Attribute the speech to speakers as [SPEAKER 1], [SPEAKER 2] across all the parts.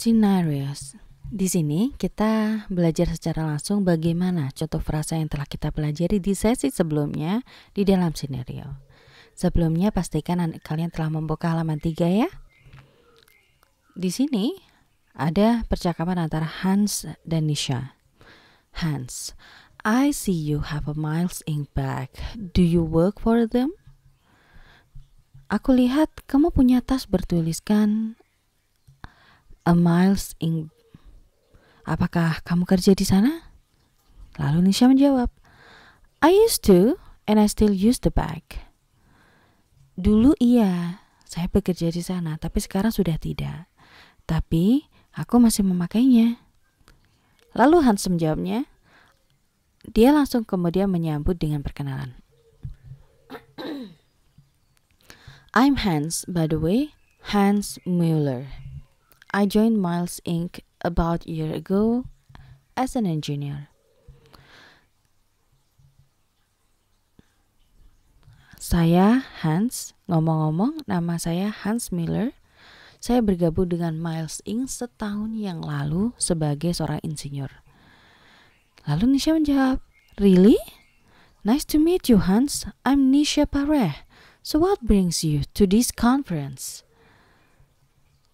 [SPEAKER 1] scenarios. Di sini kita belajar secara langsung bagaimana contoh frasa yang telah kita pelajari di sesi sebelumnya di dalam skenario. Sebelumnya pastikan kalian telah membuka halaman 3 ya. Di sini ada percakapan antara Hans dan Nisha. Hans, I see you have a Miles Ink bag. Do you work for them? Aku lihat kamu punya tas bertuliskan a miles in Apakah kamu kerja di sana? Lalu Nisha menjawab, I used to and I still use the bag. Dulu iya, saya bekerja di sana, tapi sekarang sudah tidak. Tapi aku masih memakainya. Lalu Hans menjawabnya, dia langsung kemudian menyambut dengan perkenalan. I'm Hans, by the way, Hans Mueller. I joined Miles Inc. about a year ago as an engineer. Saya Hans, ngomong-ngomong nama saya Hans Miller. Saya bergabung dengan Miles Inc. setahun yang lalu sebagai seorang insinyur. Lalu Nisha menjawab, Really? Nice to meet you Hans, I'm Nisha Pareh. So what brings you to this conference?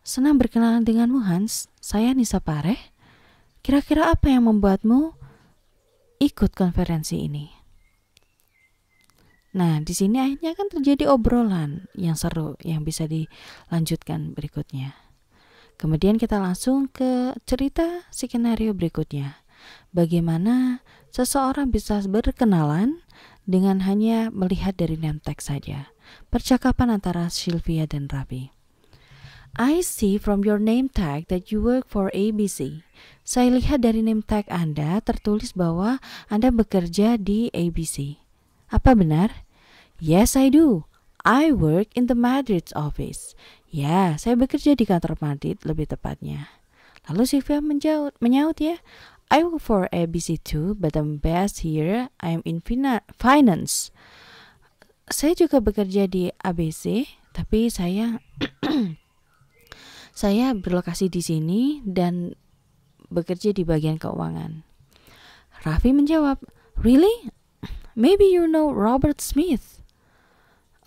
[SPEAKER 1] Senang berkenalan denganmu Hans, saya Nisa Pareh. Kira-kira apa yang membuatmu ikut konferensi ini? Nah, di sini akhirnya kan terjadi obrolan yang seru yang bisa dilanjutkan berikutnya. Kemudian kita langsung ke cerita skenario berikutnya. Bagaimana seseorang bisa berkenalan dengan hanya melihat dari name tag saja. Percakapan antara Sylvia dan Ravi. I see from your name tag that you work for ABC. Saya lihat dari name tag Anda tertulis bahwa Anda bekerja di ABC. Apa benar? Yes, I do. I work in the Madrid office. Ya, saya bekerja di kantor Madrid lebih tepatnya. Lalu Sylvia menjaut, menyaut ya. I work for ABC too, but I'm best here. I'm in finance. Saya juga bekerja di ABC, tapi saya Saya berlokasi di sini dan bekerja di bagian keuangan. Raffi menjawab, "Really? Maybe you know Robert Smith."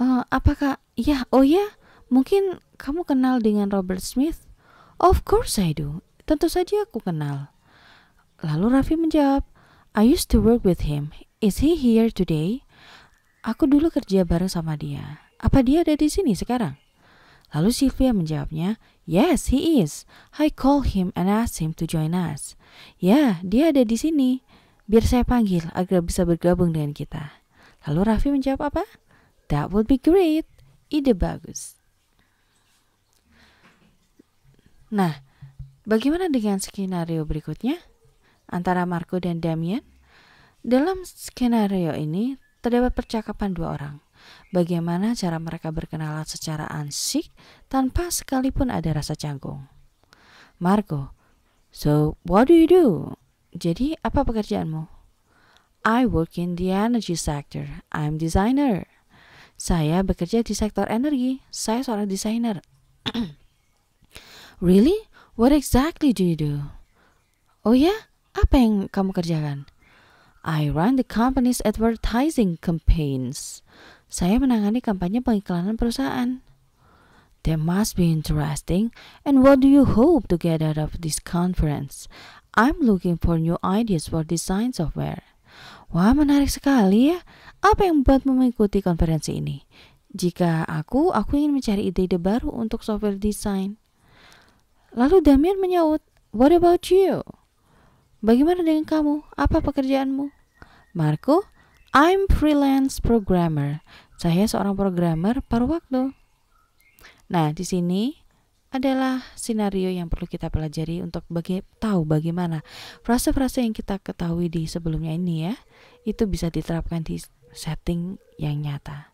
[SPEAKER 1] Uh, apakah ya? Oh ya, mungkin kamu kenal dengan Robert Smith? Of course I do. Tentu saja aku kenal. Lalu Raffi menjawab, "I used to work with him. Is he here today?" Aku dulu kerja bareng sama dia. Apa dia ada di sini sekarang? Lalu Sylvia menjawabnya, Yes, he is. I call him and ask him to join us. Ya, dia ada di sini. Biar saya panggil agar bisa bergabung dengan kita. Lalu Raffi menjawab apa? That would be great. Ide bagus. Nah, bagaimana dengan skenario berikutnya? Antara Marco dan Damien? Dalam skenario ini, terdapat percakapan dua orang. Bagaimana cara mereka berkenalan secara ansik tanpa sekalipun ada rasa canggung? Marco, so what do you do? Jadi apa pekerjaanmu? I work in the energy sector. I'm designer. Saya bekerja di sektor energi. Saya seorang desainer. really? What exactly do you do? Oh ya, yeah? apa yang kamu kerjakan? I run the company's advertising campaigns. Saya menangani kampanye pengiklanan perusahaan. That must be interesting. And what do you hope to get out of this conference? I'm looking for new ideas for design software. Wah, menarik sekali ya. Apa yang membuatmu mengikuti konferensi ini? Jika aku, aku ingin mencari ide-ide baru untuk software design. Lalu Damien menyaut, What about you? Bagaimana dengan kamu? Apa pekerjaanmu? Marco, I'm freelance programmer. Saya seorang programmer paruh waktu. Nah, di sini adalah skenario yang perlu kita pelajari untuk bagi tahu bagaimana frase-frase yang kita ketahui di sebelumnya ini ya, itu bisa diterapkan di setting yang nyata.